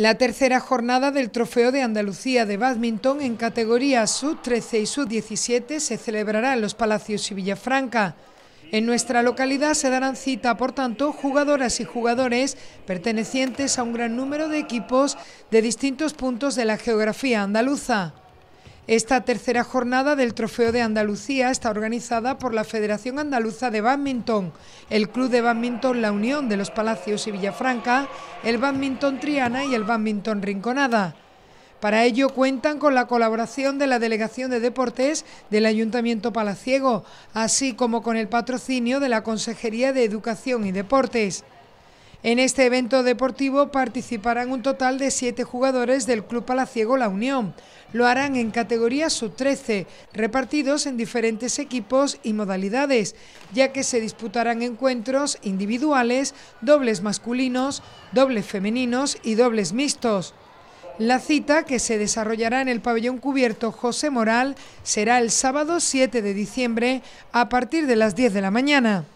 La tercera jornada del Trofeo de Andalucía de Badminton en categoría sub-13 y sub-17 se celebrará en los Palacios y Villafranca. En nuestra localidad se darán cita, por tanto, jugadoras y jugadores pertenecientes a un gran número de equipos de distintos puntos de la geografía andaluza. Esta tercera jornada del Trofeo de Andalucía está organizada por la Federación Andaluza de Badminton, el Club de Badminton La Unión de los Palacios y Villafranca, el Badminton Triana y el Badminton Rinconada. Para ello cuentan con la colaboración de la Delegación de Deportes del Ayuntamiento Palaciego, así como con el patrocinio de la Consejería de Educación y Deportes. En este evento deportivo participarán un total de siete jugadores del Club Palaciego La Unión. Lo harán en categoría sub-13, repartidos en diferentes equipos y modalidades, ya que se disputarán encuentros individuales, dobles masculinos, dobles femeninos y dobles mixtos. La cita, que se desarrollará en el pabellón cubierto José Moral, será el sábado 7 de diciembre a partir de las 10 de la mañana.